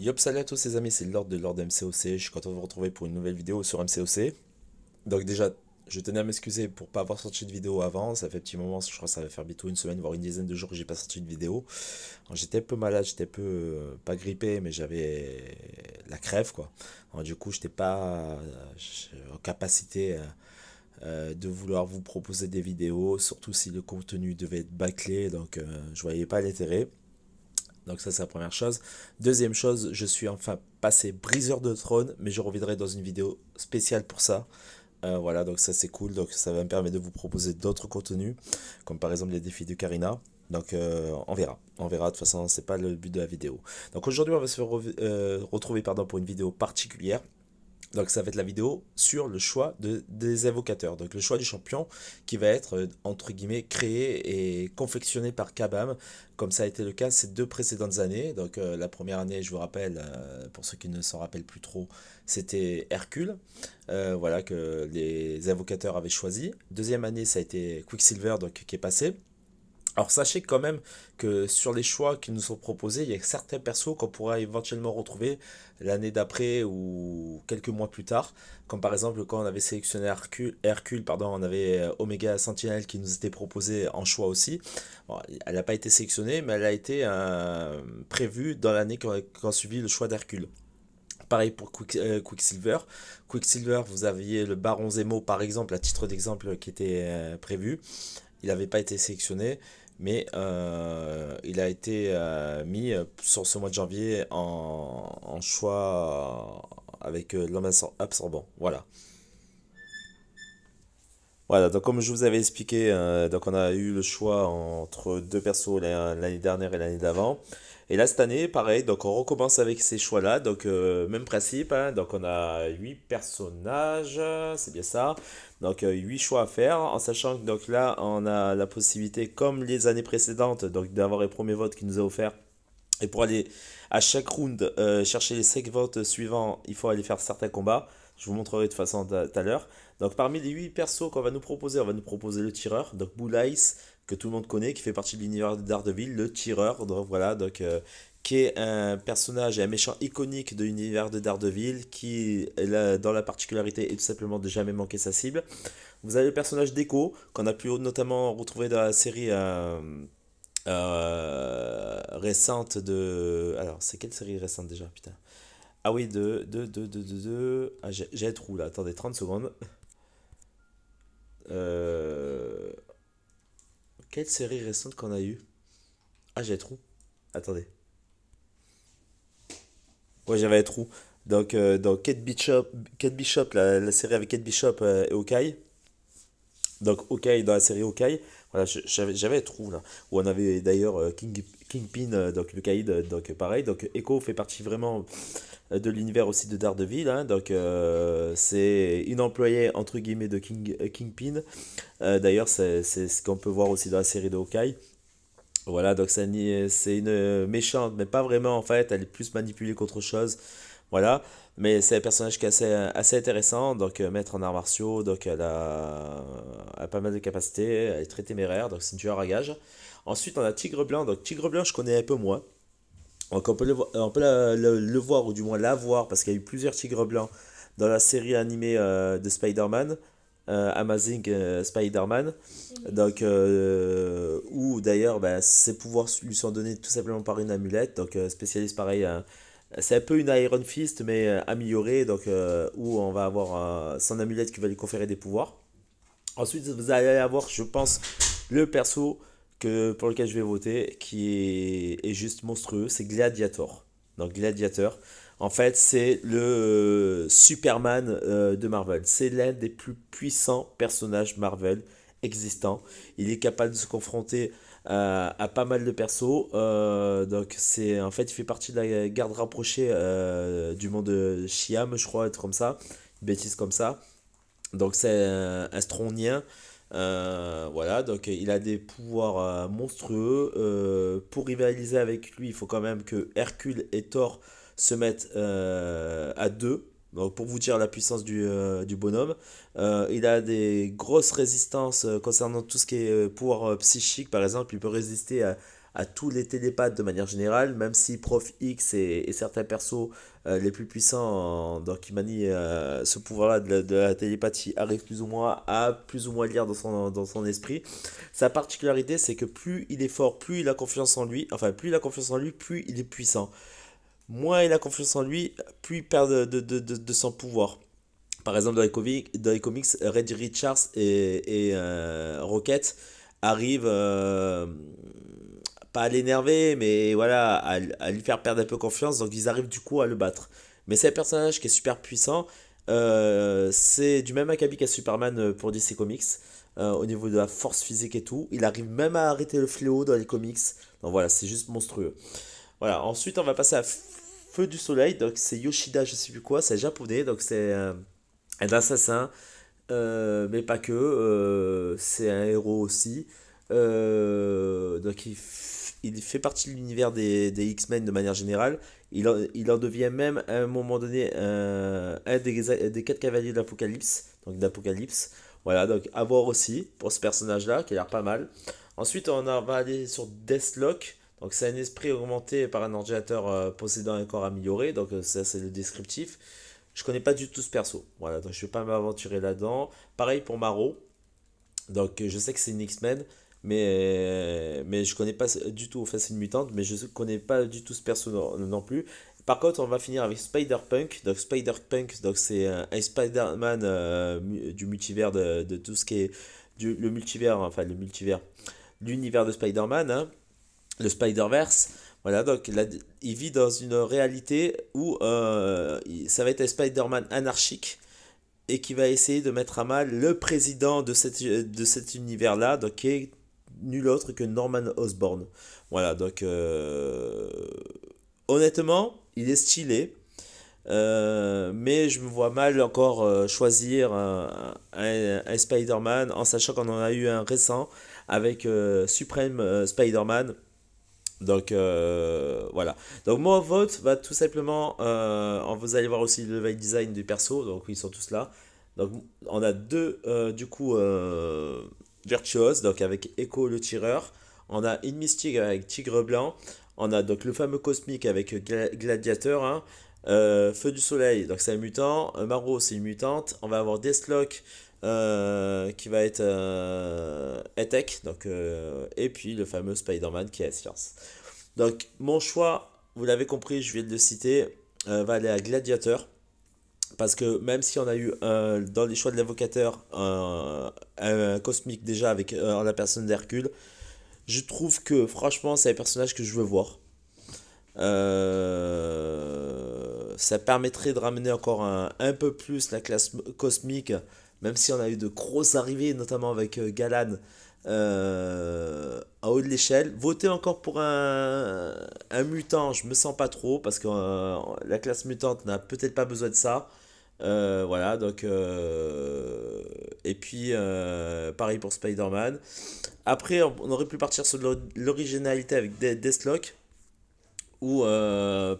Yop, salut à tous les amis, c'est Lord de Lord MCOC. Je suis content de vous retrouver pour une nouvelle vidéo sur MCOC. Donc déjà, je tenais à m'excuser pour pas avoir sorti de vidéo avant. Ça fait un petit moment, je crois que ça va faire bientôt une semaine, voire une dizaine de jours que j'ai pas sorti de vidéo. J'étais un peu malade, j'étais un peu, euh, pas grippé, mais j'avais la crève quoi. du coup, j'étais pas euh, en capacité... Euh, de vouloir vous proposer des vidéos, surtout si le contenu devait être bâclé, donc je voyais pas l'intérêt. Donc ça c'est la première chose. Deuxième chose, je suis enfin passé briseur de trône, mais je reviendrai dans une vidéo spéciale pour ça. Euh, voilà, donc ça c'est cool, donc ça va me permettre de vous proposer d'autres contenus, comme par exemple les défis de Karina. Donc euh, on verra, on verra, de toute façon c'est pas le but de la vidéo. Donc aujourd'hui on va se euh, retrouver pardon, pour une vidéo particulière. Donc ça va être la vidéo sur le choix de, des évocateurs. Donc le choix du champion qui va être euh, entre guillemets créé et confectionné par Kabam comme ça a été le cas ces deux précédentes années. Donc euh, la première année, je vous rappelle, euh, pour ceux qui ne s'en rappellent plus trop, c'était Hercule, voilà que les évocateurs avaient choisi. Deuxième année, ça a été Quicksilver donc, qui est passé. Alors sachez quand même que sur les choix qui nous sont proposés, il y a certains persos qu'on pourra éventuellement retrouver l'année d'après ou quelques mois plus tard. Comme par exemple quand on avait sélectionné Hercule, Hercule pardon, on avait euh, Omega Sentinel qui nous était proposé en choix aussi. elle n'a pas été sélectionnée mais elle a été euh, prévue dans l'année qu'on a suivi le choix d'Hercule pareil pour euh, Quicksilver. Quicksilver, vous aviez le Baron Zemo, par exemple, à titre d'exemple, qui était prévu il n'avait pas été sélectionné, mais euh, il a été euh, mis euh, sur ce mois de janvier en, choix avec l'homme absorbant. Voilà. Voilà, donc comme je vous avais expliqué, donc on a eu le choix entre deux persos l'année dernière et l'année d'avant. Et là, cette année, pareil, donc on recommence avec ces choix-là. Donc, euh, même principe, hein. donc on a 8 personnages, c'est bien ça. Donc, 8 euh, choix à faire, en sachant que donc là, on a la possibilité, comme les années précédentes, donc d'avoir les premiers votes qui nous est offert. Et pour aller à chaque round euh, chercher les 5 votes suivants, il faut aller faire certains combats. Je vous montrerai de toute façon tout à l'heure. Donc parmi les 8 persos qu'on va nous proposer, on va nous proposer le tireur, donc Bull Ice, que tout le monde connaît, qui fait partie de l'univers de Daredevil, le tireur. Donc voilà, donc euh, qui est un personnage et un méchant iconique de l'univers de Daredevil, qui là, dans la particularité est tout simplement de jamais manquer sa cible. Vous avez le personnage d'Echo, qu'on a pu notamment retrouver dans la série euh, euh, récente de... Alors, c'est quelle série récente déjà, putain Ah oui, de... de, de, de, de, Ah, j'ai un là, attendez 30 secondes. Euh... Quelle série récente qu'on a eu Ah, j'ai trou. Attendez. Ouais, j'avais trou. Donc, euh, dans Kate Bishop, Bishop la, série avec Kate Bishop euh, et Okai. Donc, Okai dans la série Hawkeye. Voilà, j'avais trou là. Où on avait d'ailleurs euh, King, Kingpin, euh, donc le caïd, euh, donc pareil. Donc Echo fait partie vraiment de l'univers aussi de Daredevil. Hein. donc c'est une employée entre guillemets de King, Kingpin. d'ailleurs, c'est ce qu'on peut voir aussi dans la série de Hawkeye. Voilà, donc c'est une méchante, mais pas vraiment en fait. Elle est plus manipulée qu'autre chose. Voilà. Mais c'est un personnage qui est assez, intéressant, donc euh, maître en arts martiaux, donc elle a, pas mal de capacités, elle est très téméraire, donc c'est une tueur à gage. Ensuite, on a Tigre Blanc, donc Tigre Blanc, je connais un peu moins. Donc on peut le, voir, ou du moins l'avoir, parce qu'il y a eu plusieurs Tigres Blancs dans la série animée euh, de Spider-Man. Euh, Amazing Spider-Man. Donc, où d'ailleurs, bah, ses pouvoirs lui sont donnés tout simplement par une amulette. Donc, spécialiste pareil, hein, c'est un peu une Iron Fist, mais euh, améliorée, donc, euh, où on va avoir euh, son amulette qui va lui conférer des pouvoirs. Ensuite, vous allez avoir, je pense, le perso que, pour lequel je vais voter, qui est, juste monstrueux, c'est Gladiator. Donc Gladiator, en fait, c'est le Superman de Marvel. C'est l'un des plus puissants personnages Marvel existant. Il est capable de se confronter euh, à, pas mal de persos. Euh, donc c'est en fait il fait partie de la garde rapprochée euh, du monde de Shiam, je crois, être comme ça, bêtise comme ça. Donc c'est un astronien. voilà, donc il a des pouvoirs monstrueux. pour rivaliser avec lui, il faut quand même que Hercule et Thor se mettent à deux donc pour vous dire la puissance du, euh, bonhomme, euh, il a des grosses résistances euh, concernant tout ce qui est pouvoir psychique par exemple. Il peut résister à, tous les télépathes de manière générale, même si Prof X et, certains persos les plus puissants qui manient ce pouvoir-là de, la télépathie arrivent plus ou moins à plus ou moins lire dans son, dans son esprit. Sa particularité c'est que plus il est fort, plus il a confiance en lui, enfin plus il a confiance en lui, plus il est puissant moins il a confiance en lui, puis il perd de, son pouvoir. Par exemple, dans les, comics, Red Richards et, et euh, Rocket arrivent, euh, pas à l'énerver, mais voilà, à, lui faire perdre un peu confiance, donc ils arrivent du coup à le battre. Mais c'est un personnage qui est super puissant, euh, c'est du même acabit qu'à Superman pour DC Comics. au niveau de la force physique et tout. Il arrive même à arrêter le fléau dans les comics. Donc voilà, c'est juste monstrueux. Voilà, ensuite on va passer à Feu du Soleil, donc c'est Yoshida, je sais plus quoi, c'est japonais, donc c'est euh, un assassin, euh, mais pas que, euh, c'est un héros aussi. donc il, fait partie de l'univers des, des X-Men de manière générale. Il en, il en, devient même à un moment donné un des, des, quatre cavaliers de l'Apocalypse, donc d'Apocalypse. Voilà, donc à voir aussi pour ce personnage-là qui a l'air pas mal. Ensuite, on va aller sur Deathlock. Donc c'est un esprit augmenté par un ordinateur euh, possédant un corps amélioré, donc euh, ça c'est le descriptif. Je connais pas du tout ce perso, voilà, donc je vais pas m'aventurer là-dedans. Pareil pour Maro, donc je sais que c'est une X-Men, mais, euh, mais je connais pas du tout, enfin c'est une mutante, mais je ne connais pas du tout ce perso non, plus. Par contre, on va finir avec Spider-Punk. Donc, Spider-Punk, donc c'est un, Spider-Man du multivers, de, tout ce qui est du, le multivers, enfin le multivers, l'univers de Spider-Man. Hein le Spider-Verse. Voilà, donc il vit dans une réalité où euh, ça va être un Spider-Man anarchique et qui va essayer de mettre à mal le président de, cette, de cet univers-là, donc qui est nul autre que Norman Osborn. Voilà, donc euh, honnêtement, il est stylé. Euh, mais je me vois mal encore choisir un, Spider-Man en sachant qu'on en a eu un récent avec Supreme Spider-Man donc euh, voilà. Donc mon vote va bah, tout simplement, euh, vous allez voir aussi le level design du perso, donc ils sont tous là. Donc on a deux euh, du coup euh, virtuose donc avec Echo le tireur, on a une mystique avec Tigre Blanc, on a donc le fameux cosmique avec Gladiateur, hein. Feu du Soleil, donc c'est un mutant, Maro c'est une mutante, on va avoir Deathlock, euh, qui va être euh, donc, euh, et puis le fameux Spider-Man qui est Science. Donc mon choix, vous l'avez compris, je viens de le citer, euh, va aller à Gladiator. Parce que même si on a eu dans les choix de l'invocateur un cosmique déjà avec la personne d'Hercule, je trouve que franchement c'est un personnage que je veux voir. ça permettrait de ramener encore un, un peu plus la classe cosmique même si on a eu de grosses arrivées, notamment avec euh, Galan euh, à haut de l'échelle. Voter encore pour un, mutant, je me sens pas trop, parce que euh, la classe mutante n'a peut-être pas besoin de ça. voilà, donc. et puis, pareil pour Spider-Man. Après, on aurait pu partir sur l'originalité avec Deathlock ou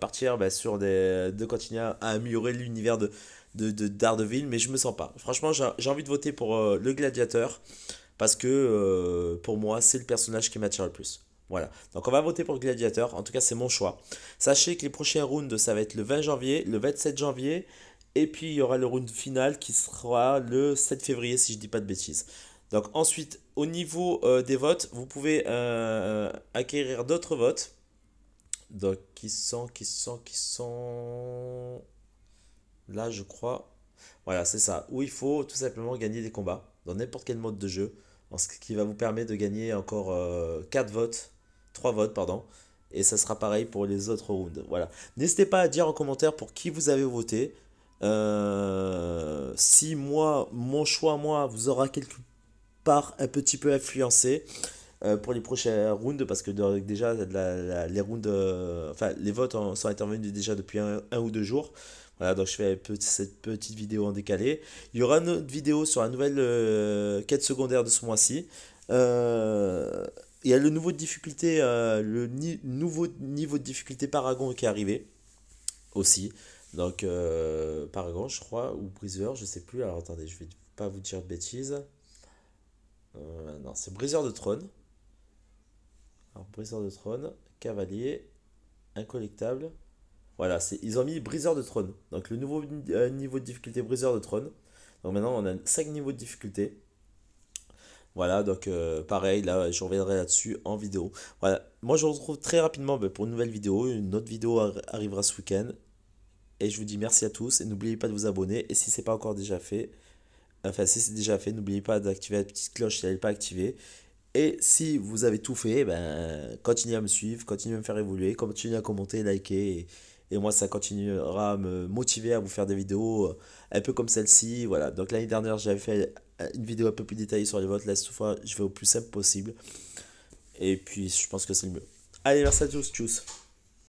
partir bah, sur des, de continuer à améliorer l'univers de, de, de mais je me sens pas. Franchement, j'ai envie de voter pour euh, le Gladiateur parce que euh, pour moi, c'est le personnage qui m'attire le plus. Voilà. Donc on va voter pour le Gladiateur. En tout cas, c'est mon choix. Sachez que les prochains rounds, ça va être le 20 janvier, le 27 janvier, et puis il y aura le round final qui sera le 7 février, si je dis pas de bêtises. Donc ensuite, au niveau euh, des votes, vous pouvez acquérir d'autres votes. Donc qui sont, qui sont, qui sont... Là, je crois. Voilà, c'est ça. Où il faut tout simplement gagner des combats dans n'importe quel mode de jeu. Ce qui va vous permettre de gagner encore 4 euh, votes. 3 votes, pardon. Et ça sera pareil pour les autres rounds. Voilà. N'hésitez pas à dire en commentaire pour qui vous avez voté. Euh, si moi, mon choix, moi, vous aura quelque part un petit peu influencé euh, pour les prochaines rounds, parce que déjà, les rounds, enfin, les votes sont intervenus déjà depuis un, ou deux jours. Voilà, donc je fais cette petite vidéo en décalé. Il y aura une autre vidéo sur la nouvelle euh, quête secondaire de ce mois-ci. Euh, il y a le nouveau difficulté, euh, le nouveau niveau de difficulté Paragon qui est arrivé aussi. Donc Paragon, je crois, ou Briseur, je sais plus. Alors attendez, je vais pas vous dire de bêtises. non, c'est Briseur de Trône. Alors Briseur de Trône, Cavalier, Incollectable. Voilà, ils ont mis Briseur de Trône. Donc le nouveau euh, niveau de difficulté Briseur de Trône. Donc maintenant on a 5 niveaux de difficulté. Voilà, donc euh, pareil, là, je reviendrai là-dessus en vidéo. Voilà, moi je vous retrouve très rapidement ben, pour une nouvelle vidéo. Une autre vidéo arrivera ce week-end. Et je vous dis merci à tous et n'oubliez pas de vous abonner. Et si ce n'est pas encore déjà fait, enfin si c'est déjà fait, n'oubliez pas d'activer la petite cloche si elle n'est pas activée. Et si vous avez tout fait, ben, continuez à me suivre, continuez à me faire évoluer, continuez à commenter, liker et, et moi, ça continuera à me motiver à vous faire des vidéos euh, un peu comme celle-ci. Voilà. Donc l'année dernière, j'avais fait euh, une vidéo un peu plus détaillée sur les votes. Là, cette fois, je vais au plus simple possible. Et puis, je pense que c'est le mieux. Allez, merci à tous. Tchuss.